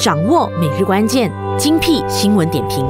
掌握每日关键精辟新闻点评，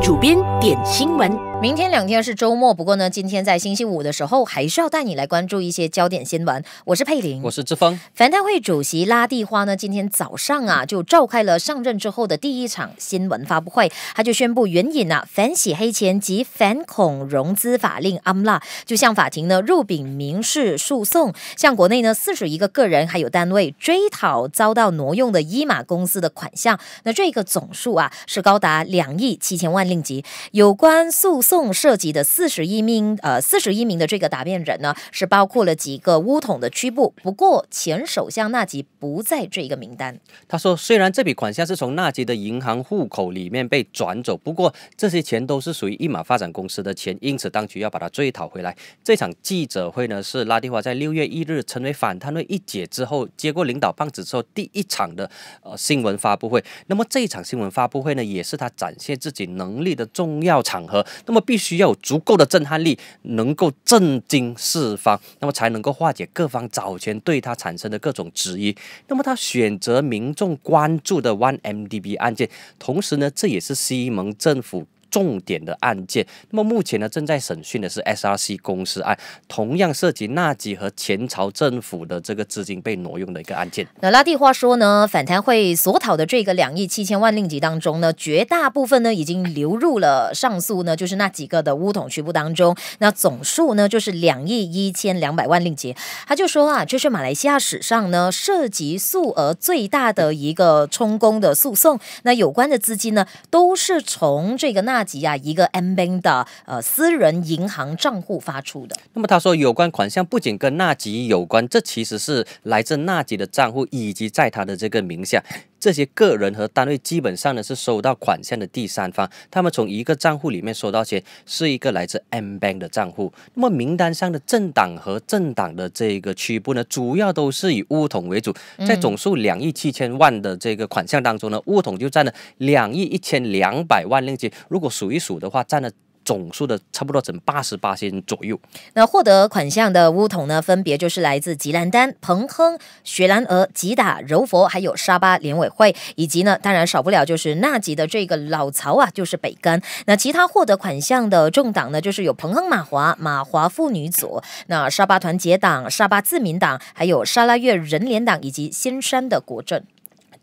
主编点新闻。明天两天是周末，不过呢，今天在星期五的时候，还是要带你来关注一些焦点新闻。我是佩玲，我是志峰。反贪会主席拉蒂花呢，今天早上啊，就召开了上任之后的第一场新闻发布会，他就宣布援引啊反洗黑钱及反恐融资法令 AMLA，就向法庭呢入禀民事诉讼，向国内呢四十一个个人还有单位追讨遭到挪用的伊玛公司的款项。那这个总数啊，是高达两亿七千万令吉。有关诉。宋涉及的四十一名呃四十一名的这个答辩人呢，是包括了几个乌统的区部。不过前首相纳吉不在这个名单。他说，虽然这笔款项是从纳吉的银行户口里面被转走，不过这些钱都是属于一马发展公司的钱，因此当局要把它追讨回来。这场记者会呢，是拉蒂华在六月一日成为反贪会一姐之后接过领导棒子之后第一场的呃新闻发布会。那么这一场新闻发布会呢，也是他展现自己能力的重要场合。那么必须要有足够的震撼力，能够震惊四方，那么才能够化解各方早前对他产生的各种质疑。那么他选择民众关注的 OneMDB 案件，同时呢，这也是西蒙政府。重点的案件，那么目前呢正在审讯的是 SRC 公司案，同样涉及纳吉和前朝政府的这个资金被挪用的一个案件。那拉蒂话说呢，反贪会所讨的这个两亿七千万令吉当中呢，绝大部分呢已经流入了上诉呢，就是那几个的乌统区部当中。那总数呢就是两亿一千两百万令吉。他就说啊，这是马来西亚史上呢涉及数额最大的一个充公的诉讼。那有关的资金呢都是从这个纳。吉啊，一个 MBA 的呃私人银行账户发出的。那么他说，有关款项不仅跟纳吉有关，这其实是来自纳吉的账户，以及在他的这个名下。这些个人和单位基本上呢是收到款项的第三方，他们从一个账户里面收到钱，是一个来自 M Bank 的账户。那么名单上的政党和政党的这个区部呢，主要都是以乌统为主，在总数两亿七千万的这个款项当中呢，乌统就占了两亿一千两百万令吉。如果数一数的话，占了。总数的差不多整八十八千左右。那获得款项的巫桶呢，分别就是来自吉兰丹、彭亨、雪兰莪、吉打、柔佛，还有沙巴联委会，以及呢，当然少不了就是纳吉的这个老曹啊，就是北干。那其他获得款项的政党呢，就是有彭亨马华、马华妇女组、那沙巴团结党、沙巴自民党，还有沙拉越人联党以及新山的国政。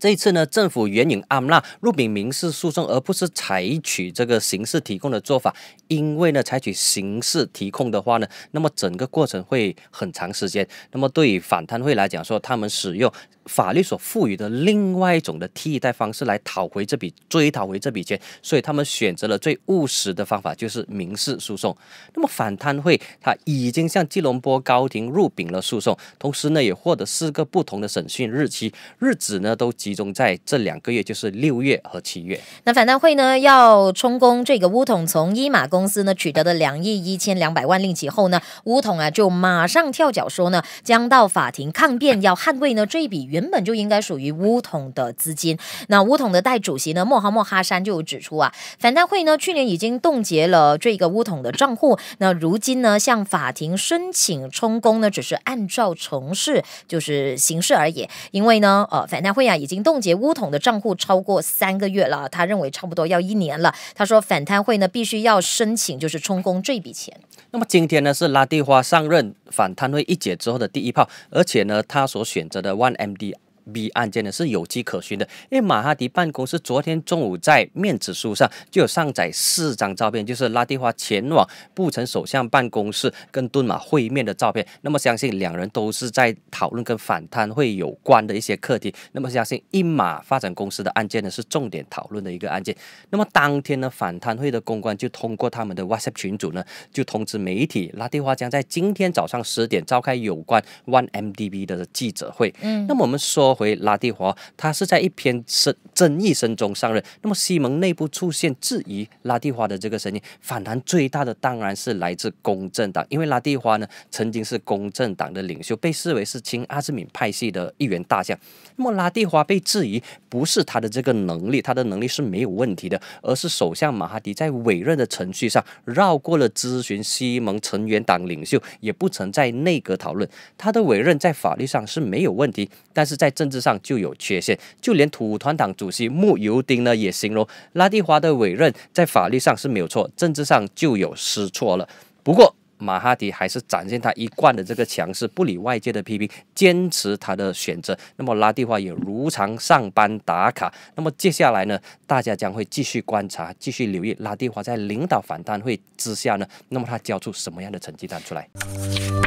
这一次呢，政府援引阿姆纳入禀民事诉讼，而不是采取这个刑事提控的做法，因为呢，采取刑事提控的话呢，那么整个过程会很长时间。那么对于反贪会来讲，说他们使用法律所赋予的另外一种的替代方式来讨回这笔追讨回这笔钱，所以他们选择了最务实的方法，就是民事诉讼。那么反贪会他已经向吉隆坡高庭入禀了诉讼，同时呢，也获得四个不同的审讯日期，日子呢都集。集中在这两个月，就是六月和七月。那反弹会呢要充公这个乌桶从伊马公司呢取得的两亿一千两百万令其后呢，乌桶啊就马上跳脚说呢，将到法庭抗辩，要捍卫呢这一笔原本就应该属于乌桶的资金。那乌桶的代主席呢，莫哈莫哈山就有指出啊，反弹会呢去年已经冻结了这个乌桶的账户，那如今呢向法庭申请充公呢，只是按照程式就是形式而已，因为呢，呃，反贪会啊已经。冻结乌统的账户超过三个月了，他认为差不多要一年了。他说反贪会呢必须要申请，就是充公这笔钱。那么今天呢是拉蒂花上任反贪会一姐之后的第一炮，而且呢他所选择的 One MD。B 案件呢是有迹可循的，因为马哈迪办公室昨天中午在面子书上就有上载四张照片，就是拉蒂花前往布城首相办公室跟敦马会面的照片。那么相信两人都是在讨论跟反贪会有关的一些课题。那么相信一马发展公司的案件呢是重点讨论的一个案件。那么当天呢反贪会的公关就通过他们的 WhatsApp 群组呢就通知媒体，拉蒂花将在今天早上十点召开有关 OneMDB 的记者会。嗯，那么我们说。拉蒂华他是在一篇声争议声中上任，那么西蒙内部出现质疑拉蒂华的这个声音，反弹最大的当然是来自公正党，因为拉蒂华呢曾经是公正党的领袖，被视为是亲阿兹敏派系的一员大将。那么拉蒂华被质疑不是他的这个能力，他的能力是没有问题的，而是首相马哈迪在委任的程序上绕过了咨询西蒙成员党领袖，也不存在内阁讨论，他的委任在法律上是没有问题，但是在。政治上就有缺陷，就连土团党主席穆尤丁呢，也形容拉蒂华的委任在法律上是没有错，政治上就有失错了。不过。马哈迪还是展现他一贯的这个强势，不理外界的批评，坚持他的选择。那么拉蒂华也如常上班打卡。那么接下来呢，大家将会继续观察，继续留意拉蒂华在领导反弹会之下呢，那么他交出什么样的成绩单出来？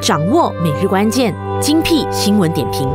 掌握每日关键，精辟新闻点评，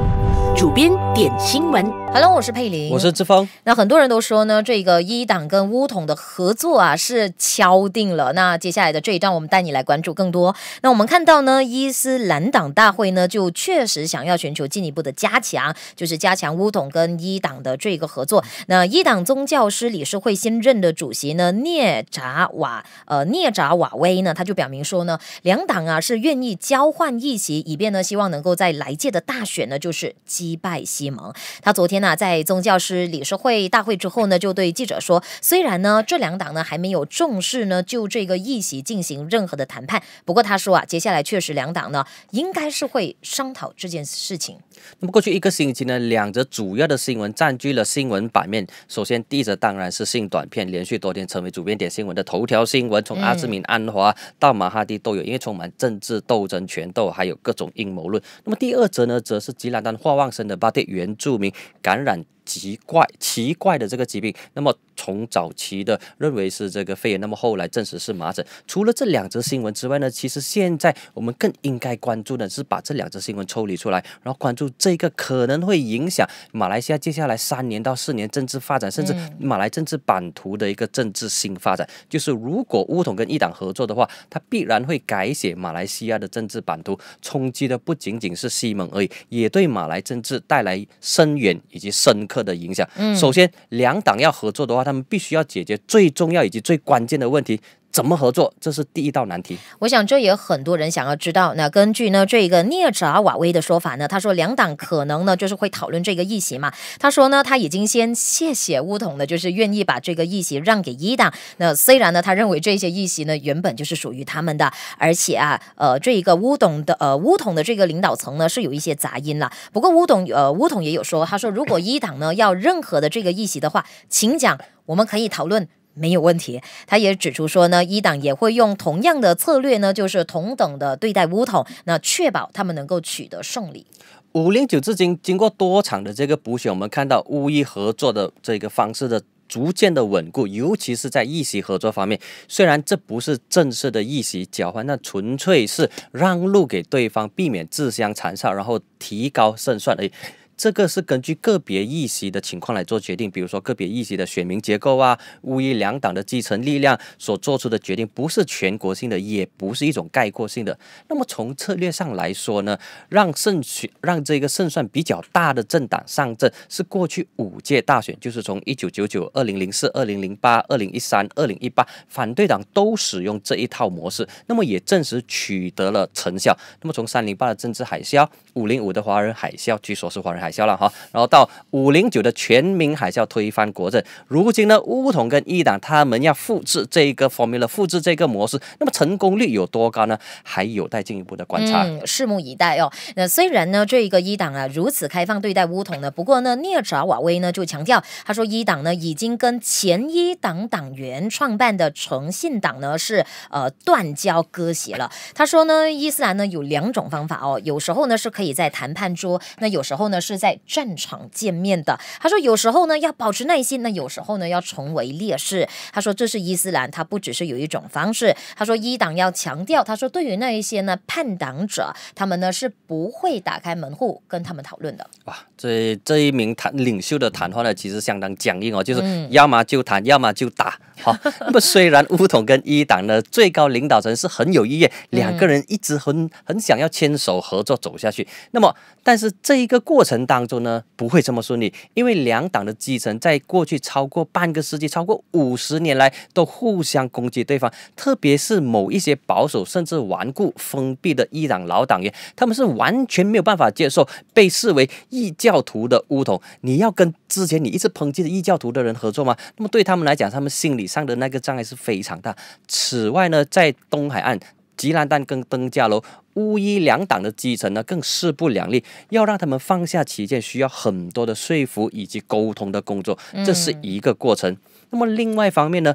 主编点新闻。Hello，我是佩林，我是志峰。那很多人都说呢，这个一党跟乌统的合作啊是敲定了。那接下来的这一段，我们带你来关注更多。那我们看到呢，伊斯兰党大会呢，就确实想要寻求进一步的加强，就是加强乌统跟一党的这个合作。那一党宗教师理事会新任的主席呢，涅扎瓦呃涅扎瓦威呢，他就表明说呢，两党啊是愿意交换议席，以便呢，希望能够在来届的大选呢，就是击败西蒙。他昨天呢，在宗教师理事会大会之后呢，就对记者说，虽然呢，这两党呢还没有重视呢，就这个议席进行任何的谈判，不过。他说啊，接下来确实两党呢，应该是会商讨这件事情。那么过去一个星期呢，两则主要的新闻占据了新闻版面。首先，第一则当然是性短片，连续多天成为主编点新闻的头条新闻，从阿兹敏安华到马哈蒂都有，因为充满政治斗争、权斗，还有各种阴谋论。那么第二则呢，则是吉兰丹华望生的巴蒂原住民感染。奇怪奇怪的这个疾病，那么从早期的认为是这个肺炎，那么后来证实是麻疹。除了这两则新闻之外呢，其实现在我们更应该关注的是把这两则新闻抽离出来，然后关注这个可能会影响马来西亚接下来三年到四年政治发展，甚至马来政治版图的一个政治新发展。就是如果乌统跟一党合作的话，它必然会改写马来西亚的政治版图，冲击的不仅仅是西蒙而已，也对马来政治带来深远以及深刻。的影响。首先，两党要合作的话，他们必须要解决最重要以及最关键的问题。怎么合作？这是第一道难题。我想这也很多人想要知道。那根据呢这个涅扎瓦威的说法呢，他说两党可能呢就是会讨论这个议席嘛。他说呢他已经先谢谢乌统的，就是愿意把这个议席让给一党。那虽然呢他认为这些议席呢原本就是属于他们的，而且啊呃这个乌统的呃乌统的这个领导层呢是有一些杂音了。不过乌统呃乌统也有说，他说如果一党呢要任何的这个议席的话，请讲，我们可以讨论。没有问题，他也指出说呢，一党也会用同样的策略呢，就是同等的对待乌统，那确保他们能够取得胜利。五零九至今经过多场的这个补选，我们看到乌伊合作的这个方式的逐渐的稳固，尤其是在议席合作方面，虽然这不是正式的议席交换，那纯粹是让路给对方，避免自相残杀，然后提高胜算而已。这个是根据个别议席的情况来做决定，比如说个别议席的选民结构啊，乌伊两党的基层力量所做出的决定，不是全国性的，也不是一种概括性的。那么从策略上来说呢，让胜选、让这个胜算比较大的政党上阵，是过去五届大选，就是从一九九九、二零零四、二零零八、二零一三、二零一八，反对党都使用这一套模式，那么也证实取得了成效。那么从三零八的政治海啸，五零五的华人海啸，据说是华人海。海啸了哈，然后到五零九的全民海啸推翻国政。如今呢，乌统跟一党他们要复制这一个 formula，复制这个模式，那么成功率有多高呢？还有待进一步的观察，拭目以待哦。那虽然呢，这一个一党啊如此开放对待乌统呢，不过呢，聂扎瓦威呢就强调，他说一党呢已经跟前一党党员创办的诚信党呢是呃断交割席了。他说呢，伊斯兰呢有两种方法哦，有时候呢是可以在谈判桌，那有时候呢是。在战场见面的，他说：“有时候呢要保持耐心，那有时候呢要成为烈士。”他说：“这是伊斯兰，他不只是有一种方式。”他说：“伊党要强调，他说对于那一些呢叛党者，他们呢是不会打开门户跟他们讨论的。”哇，这这一名谈领袖的谈话呢，其实相当僵硬哦，就是要么就谈，要么就打。好，那么虽然乌统跟伊党呢最高领导人是很有意愿，两个人一直很很想要牵手合作走下去，那么但是这一个过程。当中呢不会这么顺利，因为两党的基层在过去超过半个世纪、超过五十年来都互相攻击对方，特别是某一些保守甚至顽固、封闭的伊朗老党员，他们是完全没有办法接受被视为异教徒的乌统。你要跟之前你一直抨击的异教徒的人合作吗？那么对他们来讲，他们心理上的那个障碍是非常大。此外呢，在东海岸。吉兰丹跟登嘉楼乌衣两党的基层呢，更势不两立，要让他们放下旗舰需要很多的说服以及沟通的工作，这是一个过程。那么另外一方面呢？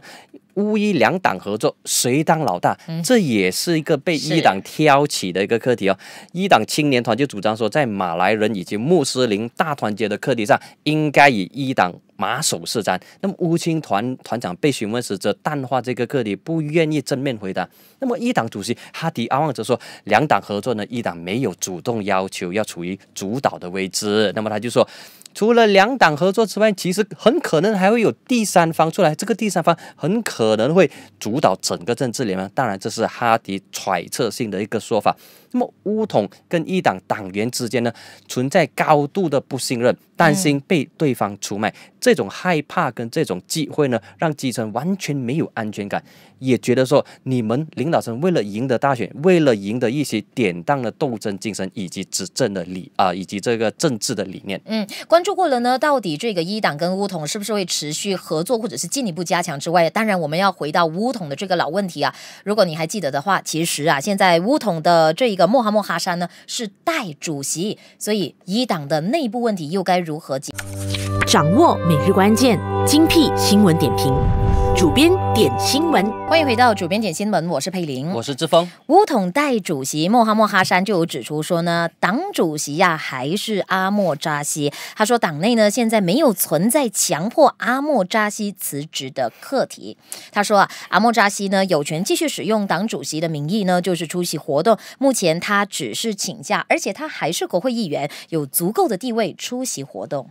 巫伊两党合作，谁当老大？这也是一个被一党挑起的一个课题哦。一党青年团就主张说，在马来人以及穆斯林大团结的课题上，应该以一党马首是瞻。那么，乌青团团长被询问时，则淡化这个课题，不愿意正面回答。那么，一党主席哈迪阿旺则说，两党合作呢，一党没有主动要求要处于主导的位置。那么，他就说，除了两党合作之外，其实很可能还会有第三方出来。这个第三方很可。可能会主导整个政治联盟，当然这是哈迪揣测性的一个说法。那么，乌统跟一党党员之间呢，存在高度的不信任，担心被对方出卖。这种害怕跟这种忌讳呢，让基层完全没有安全感，也觉得说你们领导层为了赢得大选，为了赢得一些典当的斗争精神，以及执政的理啊，以及这个政治的理念。嗯，关注过了呢，到底这个一党跟乌统是不是会持续合作，或者是进一步加强之外，当然我们要回到乌统的这个老问题啊。如果你还记得的话，其实啊，现在乌统的这一个穆罕默哈山呢是代主席，所以一党的内部问题又该如何解？掌握每日关键精辟新闻点评，主编点新闻，欢迎回到主编点新闻，我是佩玲，我是志峰。乌统代主席莫哈莫哈山就有指出说呢，党主席呀还是阿莫扎西，他说党内呢现在没有存在强迫阿莫扎西辞职的课题。他说啊，阿莫扎西呢有权继续使用党主席的名义呢，就是出席活动。目前他只是请假，而且他还是国会议员，有足够的地位出席活动。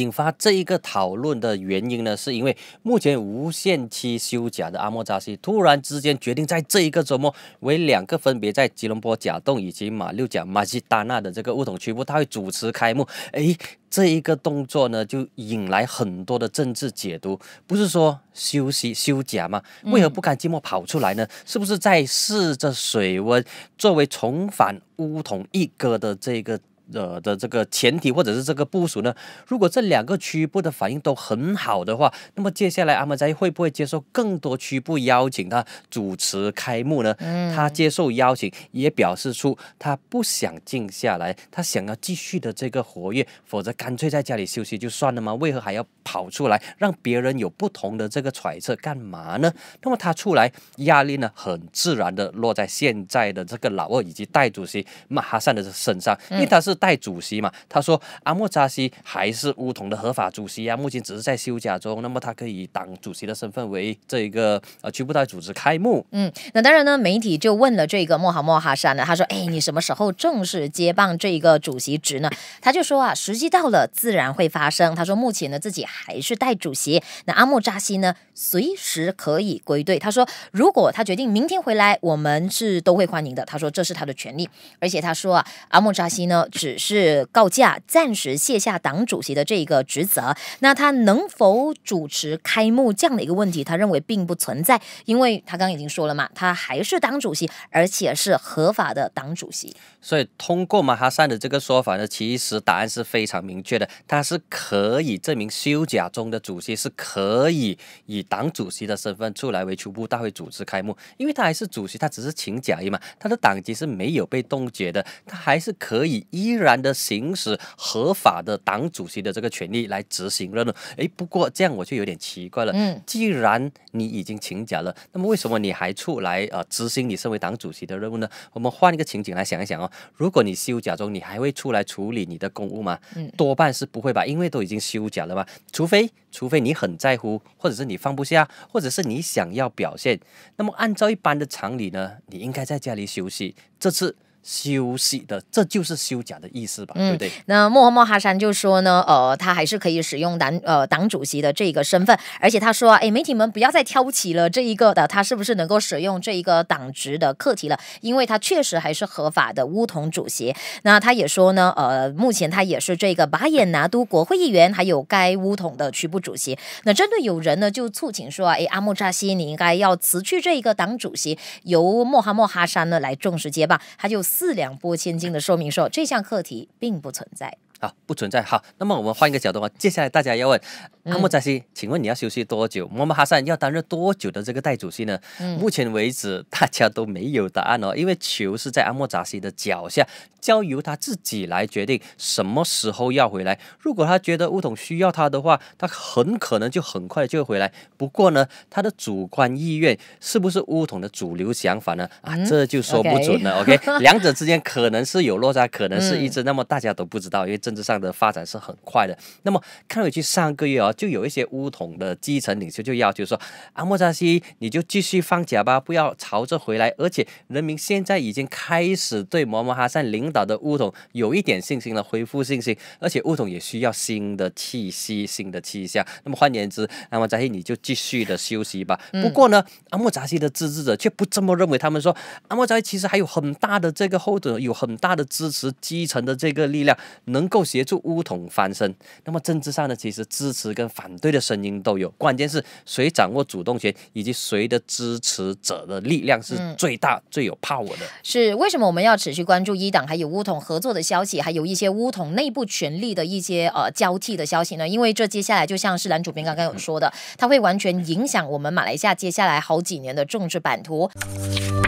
引发这一个讨论的原因呢，是因为目前无限期休假的阿莫扎西突然之间决定在这一个周末为两个分别在吉隆坡甲洞以及马六甲马西达纳的这个乌统区部，他会主持开幕。诶，这一个动作呢，就引来很多的政治解读。不是说休息休假吗？为何不敢寂寞跑出来呢？是不是在试着水温，作为重返乌统一哥的这个？的的这个前提或者是这个部署呢？如果这两个区部的反应都很好的话，那么接下来阿姆扎会不会接受更多区部邀请他主持开幕呢？他接受邀请也表示出他不想静下来，他想要继续的这个活跃，否则干脆在家里休息就算了吗？为何还要跑出来让别人有不同的这个揣测干嘛呢？那么他出来压力呢，很自然的落在现在的这个老二以及戴主席马哈善的身上，因为他是。代主席嘛，他说阿莫扎西还是乌统的合法主席啊，目前只是在休假中。那么他可以以党主席的身份为这一个呃区部代组织开幕。嗯，那当然呢，媒体就问了这个莫哈莫哈山呢，他说哎，你什么时候正式接棒这一个主席职呢？他就说啊，时机到了自然会发生。他说目前呢自己还是代主席，那阿莫扎西呢随时可以归队。他说如果他决定明天回来，我们是都会欢迎的。他说这是他的权利，而且他说啊，阿莫扎西呢。只是告假，暂时卸下党主席的这个职责，那他能否主持开幕这样的一个问题，他认为并不存在，因为他刚刚已经说了嘛，他还是党主席，而且是合法的党主席。所以通过马哈善的这个说法呢，其实答案是非常明确的，他是可以证明休假中的主席是可以以党主席的身份出来为初步大会组织开幕，因为他还是主席，他只是请假已嘛，他的党籍是没有被冻结的，他还是可以依。依然的行使合法的党主席的这个权利来执行任务。哎，不过这样我就有点奇怪了。嗯，既然你已经请假了，那么为什么你还出来呃执行你身为党主席的任务呢？我们换一个情景来想一想啊，如果你休假中，你还会出来处理你的公务吗？嗯，多半是不会吧，因为都已经休假了嘛。除非，除非你很在乎，或者是你放不下，或者是你想要表现。那么按照一般的常理呢，你应该在家里休息。这次。休息的，这就是休假的意思吧，对不对？那莫哈默哈山就说呢，呃，他还是可以使用党呃党主席的这个身份，而且他说，哎，媒体们不要再挑起了这一个的他是不是能够使用这一个党职的课题了，因为他确实还是合法的乌统主席。那他也说呢，呃，目前他也是这个巴彦拿都国会议员，还有该乌统的区部主席。那针对有人呢就促请说，哎，阿木扎西你应该要辞去这一个党主席，由莫哈默哈山呢来重视接棒，他就。四两拨千斤的说明说，这项课题并不存在。啊，不存在。好，那么我们换一个角度啊。接下来大家要问阿莫扎西，请问你要休息多久？我们哈桑要担任多久的这个代主席呢？目前为止，大家都没有答案哦。因为球是在阿莫扎西的脚下，交由他自己来决定什么时候要回来。如果他觉得乌统需要他的话，他很可能就很快就回来。不过呢，他的主观意愿是不是乌统的主流想法呢？啊，这就说不准了。OK，两者之间可能是有落差，可能是一致。那么大家都不知道，因为这。上的发展是很快的。那么，看回去上个月啊，就有一些乌统的基层领袖就要求说：“阿莫扎西，你就继续放假吧，不要朝着回来。”而且，人民现在已经开始对毛摩哈山领导的乌统有一点信心了，恢复信心。而且，乌统也需要新的气息、新的气象。那么，换言之，阿莫扎西你就继续的休息吧。不过呢，阿莫扎西的支持者却不这么认为，他们说：“阿莫扎西其实还有很大的这个后盾，有很大的支持基层的这个力量能。”够协助巫统翻身，那么政治上呢？其实支持跟反对的声音都有，关键是谁掌握主动权，以及谁的支持者的力量是最大、最有 power 的。是为什么我们要持续关注一党还有巫统合作的消息，还有一些巫统内部权力的一些呃交替的消息呢？因为这接下来就像是蓝主编刚刚有说的，它会完全影响我们马来西亚接下来好几年的政治版图。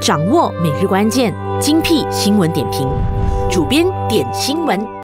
掌握每日关键，精辟新闻点评，主编点新闻。